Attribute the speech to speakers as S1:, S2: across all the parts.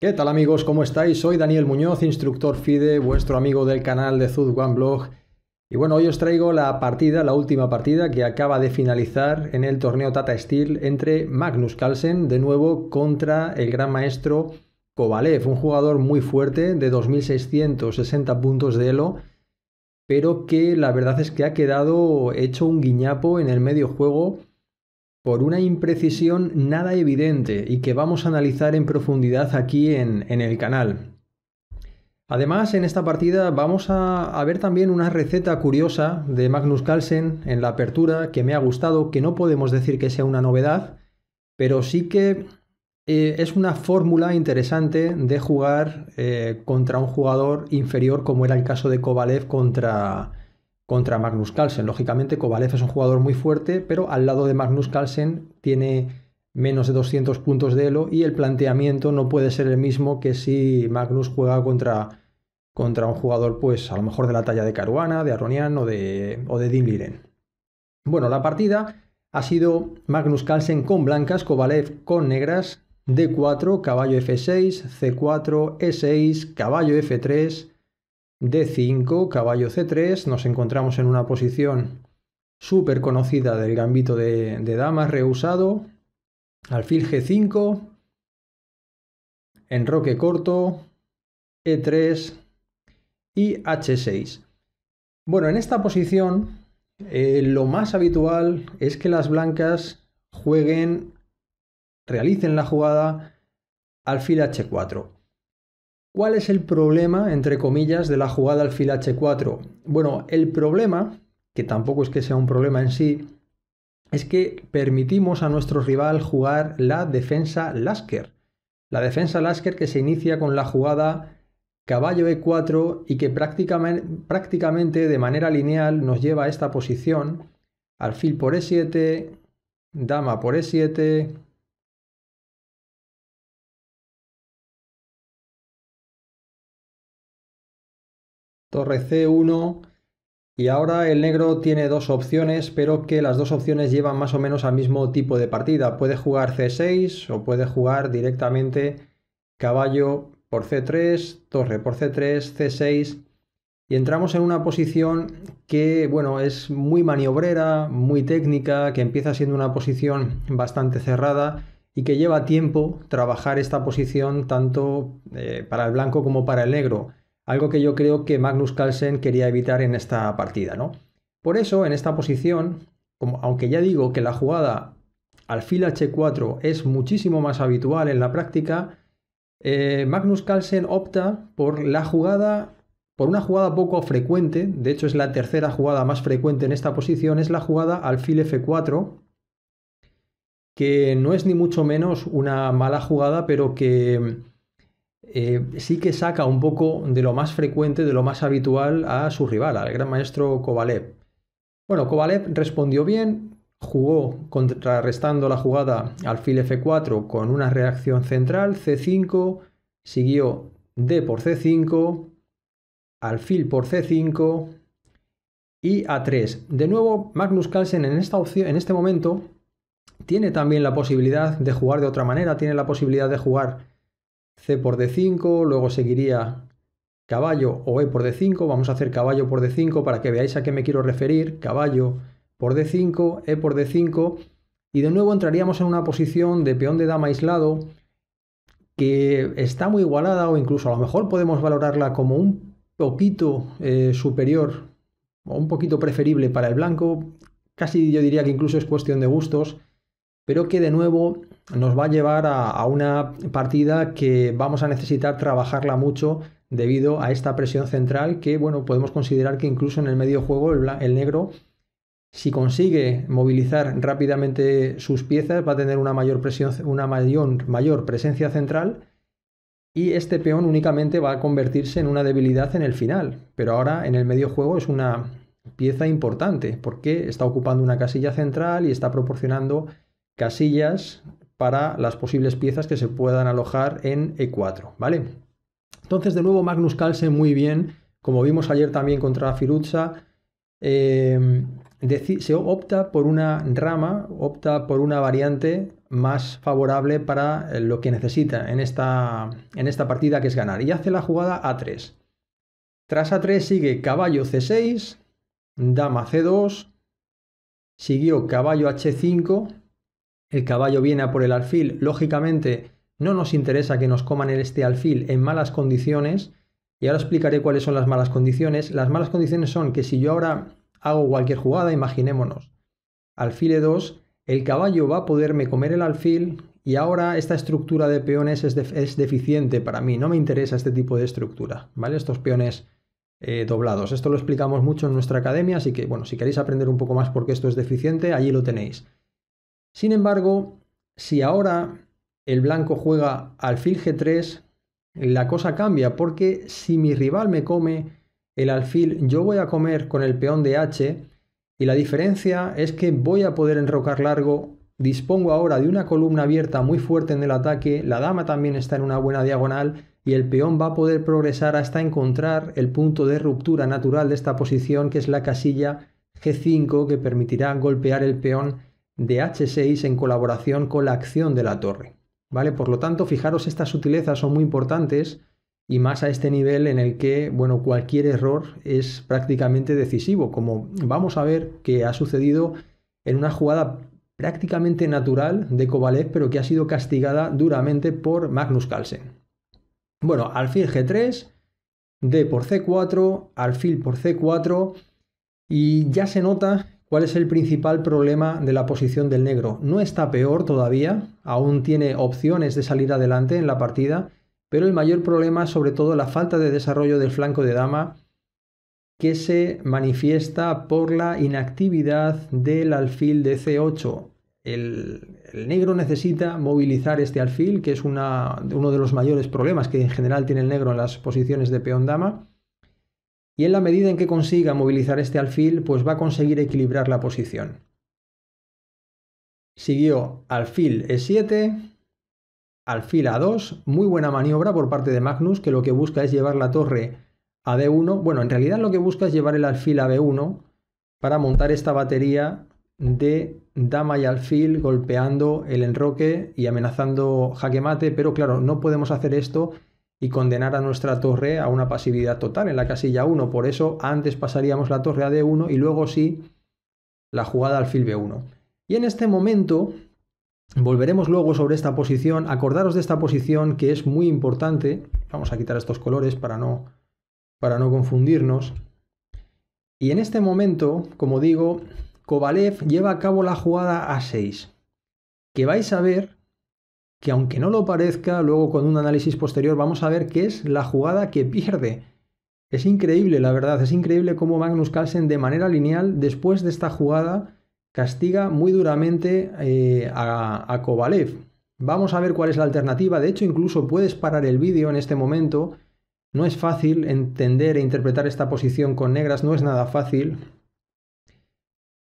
S1: ¿Qué tal amigos? ¿Cómo estáis? Soy Daniel Muñoz, instructor FIDE, vuestro amigo del canal de Zud Blog y bueno, hoy os traigo la partida, la última partida que acaba de finalizar en el torneo Tata Steel entre Magnus Carlsen, de nuevo contra el gran maestro Kovalev, un jugador muy fuerte de 2.660 puntos de elo, pero que la verdad es que ha quedado hecho un guiñapo en el medio juego por una imprecisión nada evidente y que vamos a analizar en profundidad aquí en, en el canal. Además, en esta partida vamos a, ver también una receta curiosa de Magnus Carlsen en la apertura que me ha gustado, que no podemos decir que sea una novedad, pero sí que eh, es una fórmula interesante de jugar eh, contra un jugador inferior, como era el caso de Kovalev contra, contra Magnus Carlsen. Lógicamente, Kovalev es un jugador muy fuerte, pero al lado de Magnus Carlsen tiene menos de 200 puntos de elo y el planteamiento no puede ser el mismo que si Magnus juega contra, contra un jugador pues a lo mejor de la talla de Caruana, de Aronian o de, o de Dimliren. Bueno, la partida ha sido Magnus Carlsen con blancas, Kovalev con negras, D4, caballo F6, C4, E6, caballo F3, D5, caballo C3, nos encontramos en una posición súper conocida del gambito de, de damas rehusado, alfil G5, enroque corto, E3 y H6. Bueno, en esta posición eh, lo más habitual es que las blancas jueguen, realicen la jugada alfil H4. ¿Cuál es el problema, entre comillas, de la jugada alfil H4? Bueno, el problema, que tampoco es que sea un problema en sí, es que permitimos a nuestro rival jugar la defensa Lasker. La defensa Lasker que se inicia con la jugada caballo e4 y que prácticamente, de manera lineal nos lleva a esta posición. Alfil por e7, dama por e7, torre c1 y ahora el negro tiene dos opciones, pero que las dos opciones llevan más o menos al mismo tipo de partida. Puede jugar C6 o puede jugar directamente caballo por C3, torre por C3, C6. Y entramos en una posición que, bueno, es muy maniobrera, muy técnica, que empieza siendo una posición bastante cerrada y que lleva tiempo trabajar esta posición tanto eh, para el blanco como para el negro algo que yo creo que Magnus Carlsen quería evitar en esta partida, ¿no? Por eso, en esta posición, aunque ya digo que la jugada alfil h4 es muchísimo más habitual en la práctica, eh, Magnus Carlsen opta por la jugada, por una jugada poco frecuente, de hecho es la tercera jugada más frecuente en esta posición, es la jugada alfil f4, que no es ni mucho menos una mala jugada, pero que eh, sí que saca un poco de lo más frecuente, de lo más habitual a su rival, al gran maestro Kovalev. Bueno, Kovalev respondió bien, jugó contrarrestando la jugada alfil F4 con una reacción central, C5, siguió D por C5, alfil por C5 y A3. De nuevo, Magnus Carlsen en, esta opción, en este momento tiene también la posibilidad de jugar de otra manera, tiene la posibilidad de jugar C por D5, luego seguiría caballo o E por D5, vamos a hacer caballo por D5 para que veáis a qué me quiero referir, caballo por D5, E por D5, y de nuevo entraríamos en una posición de peón de dama aislado que está muy igualada o incluso a lo mejor podemos valorarla como un poquito eh, superior o un poquito preferible para el blanco, casi yo diría que incluso es cuestión de gustos, pero que de nuevo nos va a llevar a, una partida que vamos a necesitar trabajarla mucho debido a esta presión central que, bueno, podemos considerar que incluso en el medio juego el, negro, si consigue movilizar rápidamente sus piezas, va a tener una mayor, presión, una mayor presencia central y este peón únicamente va a convertirse en una debilidad en el final. Pero ahora en el medio juego es una pieza importante porque está ocupando una casilla central y está proporcionando casillas para las posibles piezas que se puedan alojar en E4, ¿vale? Entonces, de nuevo, Magnus Carlsen muy bien, como vimos ayer también contra Firuza, em, se opta por una rama, opta por una variante más favorable para eh, lo que necesita en esta, en esta partida, que es ganar. Y hace la jugada A3. Tras A3 sigue caballo C6, dama C2, siguió caballo H5, el caballo viene a por el alfil, lógicamente no nos interesa que nos coman este alfil en malas condiciones, y ahora explicaré cuáles son las malas condiciones. Las malas condiciones son que si yo ahora hago cualquier jugada, imaginémonos, alfil E2, el caballo va a poderme comer el alfil y ahora esta estructura de peones es, deficiente para mí, no me interesa este tipo de estructura, ¿vale? Estos peones eh, doblados. Esto lo explicamos mucho en nuestra academia, así que bueno, si queréis aprender un poco más por qué esto es deficiente, allí lo tenéis. Sin embargo, si ahora el blanco juega alfil G3, la cosa cambia porque si mi rival me come el alfil, yo voy a comer con el peón de H y la diferencia es que voy a poder enrocar largo. Dispongo ahora de una columna abierta muy fuerte en el ataque, la dama también está en una buena diagonal y el peón va a poder progresar hasta encontrar el punto de ruptura natural de esta posición que es la casilla G5 que permitirá golpear el peón de H6 en colaboración con la acción de la torre. ¿Vale? Por lo tanto, fijaros, estas sutilezas son muy importantes y más a este nivel en el que, bueno, cualquier error es prácticamente decisivo, como vamos a ver que ha sucedido en una jugada prácticamente natural de Kovalev, pero que ha sido castigada duramente por Magnus Carlsen. Bueno, alfil G3, D por C4, alfil por C4, y ya se nota ¿Cuál es el principal problema de la posición del negro? No está peor todavía, aún tiene opciones de salir adelante en la partida, pero el mayor problema es sobre todo la falta de desarrollo del flanco de dama que se manifiesta por la inactividad del alfil de C8. El, negro necesita movilizar este alfil, que es uno de los mayores problemas que en general tiene el negro en las posiciones de peón dama y en la medida en que consiga movilizar este alfil, pues va a conseguir equilibrar la posición. Siguió alfil E7, alfil A2, muy buena maniobra por parte de Magnus, que lo que busca es llevar la torre a D1. Bueno, en realidad lo que busca es llevar el alfil a B1 para montar esta batería de dama y alfil golpeando el enroque y amenazando jaque mate, pero claro, no podemos hacer esto y condenar a nuestra torre a una pasividad total en la casilla 1. Por eso antes pasaríamos la torre a D1 y luego sí la jugada al fil B1. Y en este momento volveremos luego sobre esta posición. Acordaros de esta posición que es muy importante. Vamos a quitar estos colores para no, para no confundirnos. Y en este momento, como digo, Kovalev lleva a cabo la jugada A6, que vais a ver que aunque no lo parezca, luego con un análisis posterior vamos a ver qué es la jugada que pierde. Es increíble, la verdad, es increíble cómo Magnus Carlsen de manera lineal, después de esta jugada, castiga muy duramente eh, a, a Kovalev. Vamos a ver cuál es la alternativa, de hecho incluso puedes parar el vídeo en este momento. No es fácil entender e interpretar esta posición con negras, no es nada fácil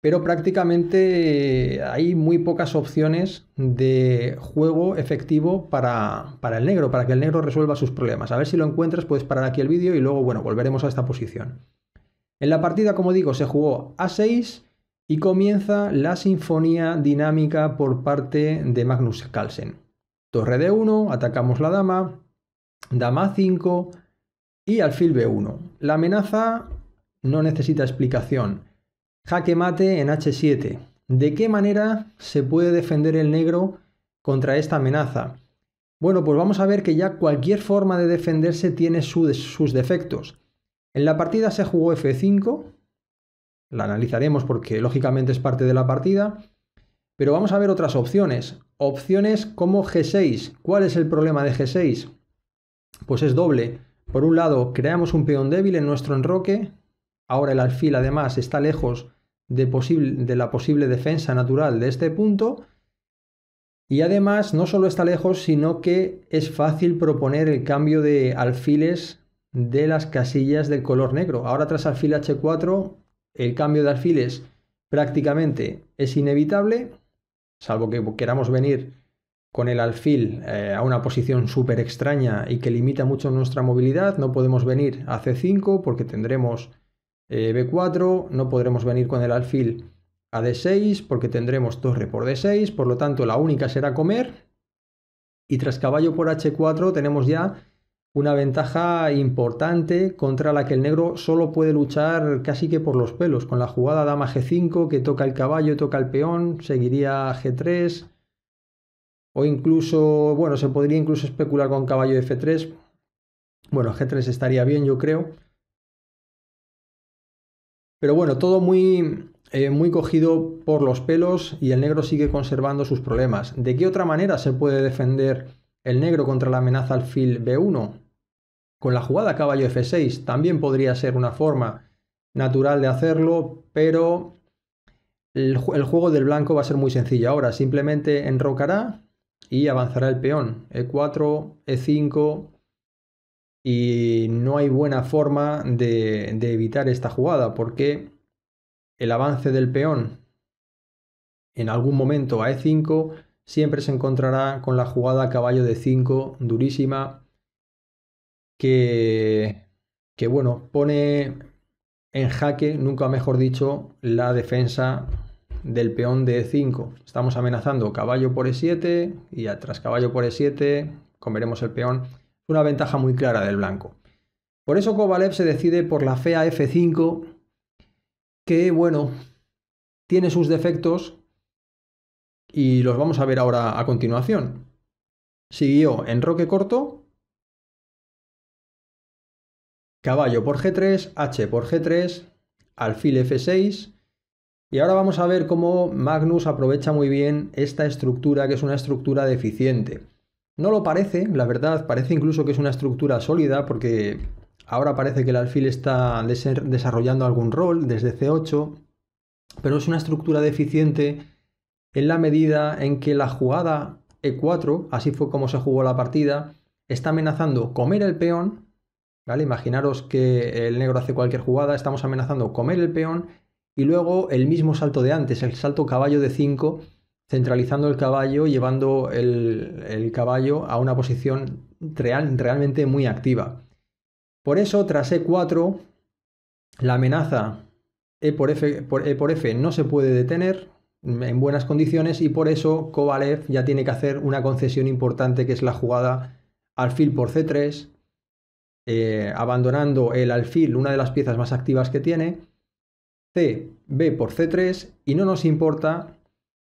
S1: pero prácticamente hay muy pocas opciones de juego efectivo para, el negro, para que el negro resuelva sus problemas. A ver si lo encuentras, puedes parar aquí el vídeo y luego, bueno, volveremos a esta posición. En la partida, como digo, se jugó a 6 y comienza la sinfonía dinámica por parte de Magnus Carlsen. Torre D1, atacamos la dama, dama 5 y alfil B1. La amenaza no necesita explicación. Jaque mate en H7. ¿De qué manera se puede defender el negro contra esta amenaza? Bueno, pues vamos a ver que ya cualquier forma de defenderse tiene sus defectos. En la partida se jugó F5, la analizaremos porque lógicamente es parte de la partida, pero vamos a ver otras opciones. Opciones como G6. ¿Cuál es el problema de G6? Pues es doble. Por un lado, creamos un peón débil en nuestro enroque, ahora el alfil además está lejos de, posible, de la posible defensa natural de este punto. Y además no solo está lejos, sino que es fácil proponer el cambio de alfiles de las casillas del color negro. Ahora tras alfil H4, el cambio de alfiles prácticamente es inevitable, salvo que queramos venir con el alfil eh, a una posición súper extraña y que limita mucho nuestra movilidad. No podemos venir a C5 porque tendremos eh, B4, no podremos venir con el alfil a D6 porque tendremos torre por D6, por lo tanto la única será comer. Y tras caballo por H4 tenemos ya una ventaja importante contra la que el negro solo puede luchar casi que por los pelos, con la jugada dama g5 que toca el caballo, toca el peón, seguiría g3 o incluso, bueno, se podría incluso especular con caballo f3. Bueno, g3 estaría bien, yo creo. Pero bueno, todo muy, eh, muy cogido por los pelos y el negro sigue conservando sus problemas. ¿De qué otra manera se puede defender el negro contra la amenaza al alfil B1? Con la jugada caballo F6 también podría ser una forma natural de hacerlo, pero el, el juego del blanco va a ser muy sencillo ahora. Simplemente enrocará y avanzará el peón. E4, E5, y no hay buena forma de, evitar esta jugada porque el avance del peón en algún momento a E5 siempre se encontrará con la jugada caballo de 5 durísima que, que bueno, pone en jaque, nunca mejor dicho, la defensa del peón de E5. Estamos amenazando caballo por E7 y atrás caballo por E7 comeremos el peón una ventaja muy clara del blanco. Por eso Kovalev se decide por la fea F5, que bueno, tiene sus defectos y los vamos a ver ahora a continuación. Siguió en roque corto, caballo por G3, H por G3, alfil F6, y ahora vamos a ver cómo Magnus aprovecha muy bien esta estructura, que es una estructura deficiente. No lo parece, la verdad, parece incluso que es una estructura sólida porque ahora parece que el alfil está desarrollando algún rol desde C8, pero es una estructura deficiente en la medida en que la jugada E4, así fue como se jugó la partida, está amenazando comer el peón, ¿vale? Imaginaros que el negro hace cualquier jugada, estamos amenazando comer el peón y luego el mismo salto de antes, el salto caballo de 5 centralizando el caballo, llevando el, caballo a una posición real, realmente muy activa. Por eso, tras E4, la amenaza e por, F, por, e por F no se puede detener en buenas condiciones y por eso Kovalev ya tiene que hacer una concesión importante que es la jugada alfil por C3, eh, abandonando el alfil, una de las piezas más activas que tiene, C, B por C3 y no nos importa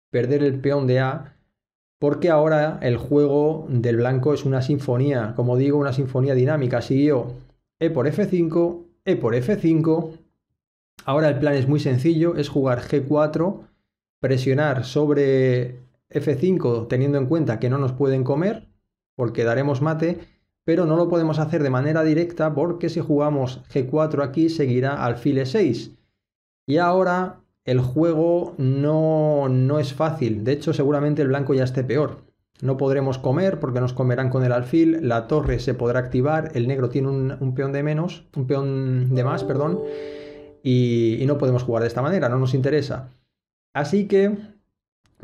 S1: perder el peón de A, porque ahora el juego del blanco es una sinfonía, como digo, una sinfonía dinámica. Siguió E por F5, E por F5. Ahora el plan es muy sencillo, es jugar G4, presionar sobre F5 teniendo en cuenta que no nos pueden comer, porque daremos mate, pero no lo podemos hacer de manera directa porque si jugamos G4 aquí seguirá al file 6 Y ahora el juego no, no es fácil. De hecho, seguramente el blanco ya esté peor. No podremos comer porque nos comerán con el alfil, la torre se podrá activar, el negro tiene un, peón de menos, un peón de más, perdón, y, y no podemos jugar de esta manera, no nos interesa. Así que,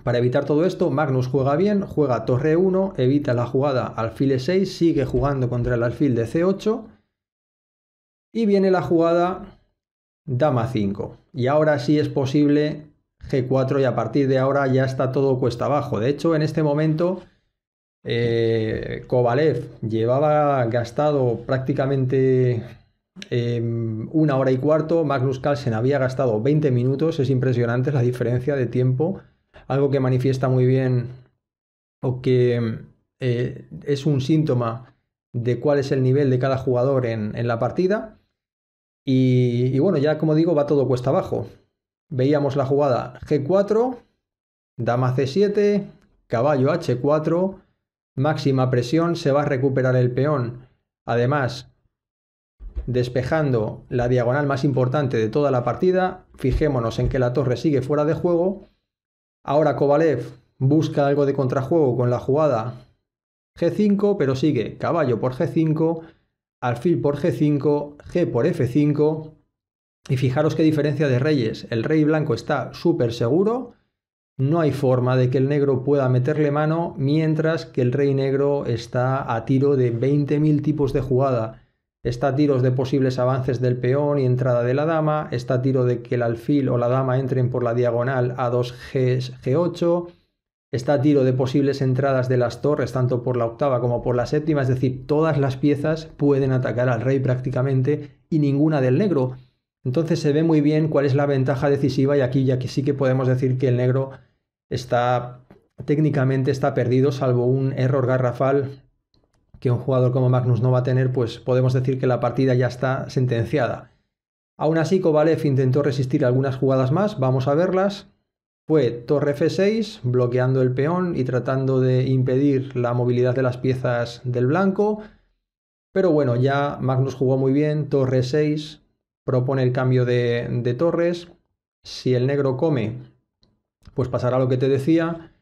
S1: para evitar todo esto, Magnus juega bien, juega torre 1, evita la jugada alfil e6, sigue jugando contra el alfil de c8, y viene la jugada dama 5 y ahora sí es posible G4 y a partir de ahora ya está todo cuesta abajo. De hecho, en este momento eh, Kovalev llevaba gastado prácticamente em, una hora y cuarto, Magnus Carlsen había gastado 20 minutos, es impresionante la diferencia de tiempo, algo que manifiesta muy bien o que em, eh, es un síntoma de cuál es el nivel de cada jugador en la partida. Y, bueno, ya como digo, va todo cuesta abajo. Veíamos la jugada G4, dama C7, caballo H4, máxima presión, se va a recuperar el peón. Además, despejando la diagonal más importante de toda la partida, fijémonos en que la torre sigue fuera de juego. Ahora Kovalev busca algo de contrajuego con la jugada G5, pero sigue caballo por G5 alfil por g5, g por f5. Y fijaros qué diferencia de reyes. El rey blanco está súper seguro. No hay forma de que el negro pueda meterle mano, mientras que el rey negro está a tiro de 20.000 tipos de jugada. Está a tiros de posibles avances del peón y entrada de la dama, está a tiro de que el alfil o la dama entren por la diagonal a 2G, G8, está a tiro de posibles entradas de las torres, tanto por la octava como por la séptima, es decir, todas las piezas pueden atacar al rey prácticamente y ninguna del negro. Entonces se ve muy bien cuál es la ventaja decisiva y aquí ya que sí que podemos decir que el negro está técnicamente está perdido, salvo un error garrafal que un jugador como Magnus no va a tener, pues podemos decir que la partida ya está sentenciada. Aún así, Kovalev intentó resistir algunas jugadas más, vamos a verlas fue torre f6, bloqueando el peón y tratando de impedir la movilidad de las piezas del blanco. Pero bueno, ya Magnus jugó muy bien, torre 6, propone el cambio de, torres. Si el negro come, pues pasará lo que te decía,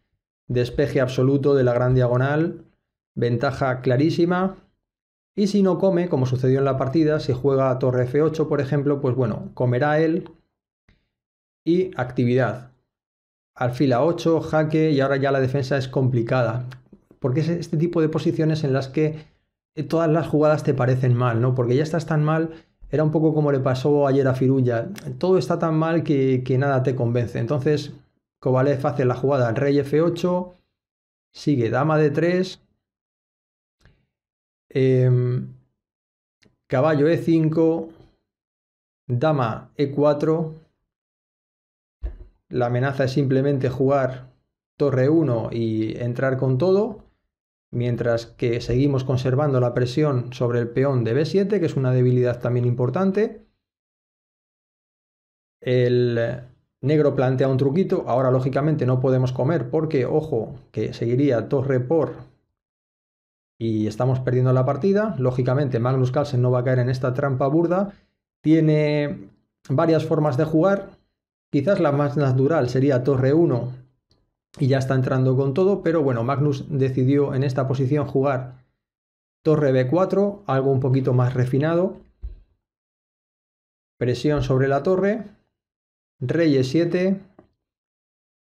S1: despeje absoluto de la gran diagonal, ventaja clarísima. Y si no come, como sucedió en la partida, si juega torre F8, por ejemplo, pues bueno, comerá él. Y actividad. Alfila 8, jaque y ahora ya la defensa es complicada. Porque es este tipo de posiciones en las que eh, todas las jugadas te parecen mal, ¿no? Porque ya estás tan mal, era un poco como le pasó ayer a Firulla. Todo está tan mal que, nada te convence. Entonces, Kovalev hace la jugada rey F8, sigue dama de 3 em, caballo E5, dama E4 la amenaza es simplemente jugar torre 1 y entrar con todo, mientras que seguimos conservando la presión sobre el peón de B7, que es una debilidad también importante. El negro plantea un truquito, ahora lógicamente no podemos comer porque, ojo, que seguiría torre por y estamos perdiendo la partida. Lógicamente Magnus Carlsen no va a caer en esta trampa burda. Tiene varias formas de jugar, Quizás la más natural sería torre 1 y ya está entrando con todo, pero bueno, Magnus decidió en esta posición jugar torre B4, algo un poquito más refinado. Presión sobre la torre, rey E7.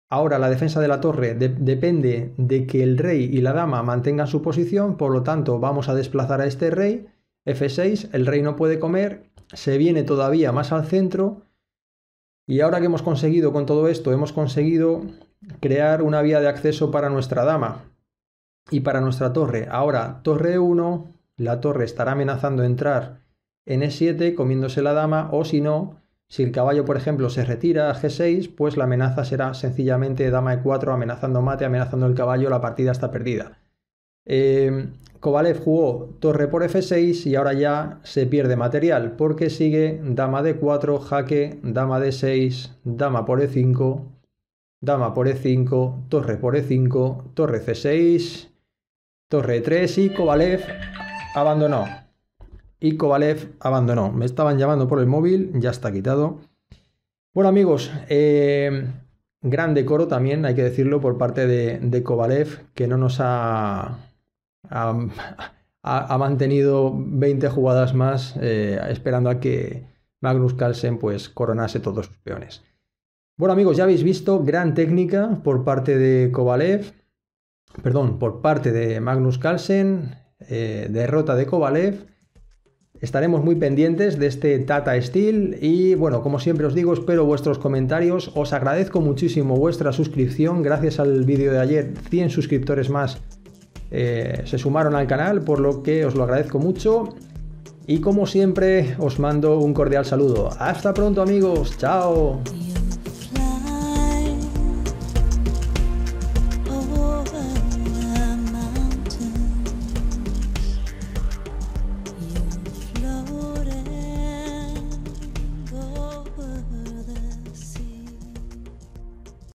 S1: Ahora la defensa de la torre depende de que el rey y la dama mantengan su posición, por lo tanto vamos a desplazar a este rey. F6, el rey no puede comer, se viene todavía más al centro y ahora que hemos conseguido con todo esto, hemos conseguido crear una vía de acceso para nuestra dama y para nuestra torre. Ahora, torre 1, la torre estará amenazando entrar en E7 comiéndose la dama o si no, si el caballo por ejemplo se retira a G6, pues la amenaza será sencillamente dama E4 amenazando mate, amenazando el caballo, la partida está perdida. Eh, Kovalev jugó torre por f6 y ahora ya se pierde material porque sigue dama de 4 jaque, dama de 6 dama por e5, dama por e5, torre por e5, torre c6, torre 3 y Kovalev abandonó. Y Kovalev abandonó. Me estaban llamando por el móvil, ya está quitado. Bueno amigos, eh, gran decoro también, hay que decirlo, por parte de, de Kovalev, que no nos ha ha, mantenido 20 jugadas más eh, esperando a que Magnus Carlsen pues, coronase todos sus peones. Bueno amigos, ya habéis visto gran técnica por parte de Kovalev, perdón, por parte de Magnus Carlsen, eh, derrota de Kovalev. Estaremos muy pendientes de este Tata Steel y bueno, como siempre os digo, espero vuestros comentarios. Os agradezco muchísimo vuestra suscripción. Gracias al vídeo de ayer, 100 suscriptores más eh, se sumaron al canal, por lo que os lo agradezco mucho. Y como siempre, os mando un cordial saludo. Hasta pronto amigos, chao.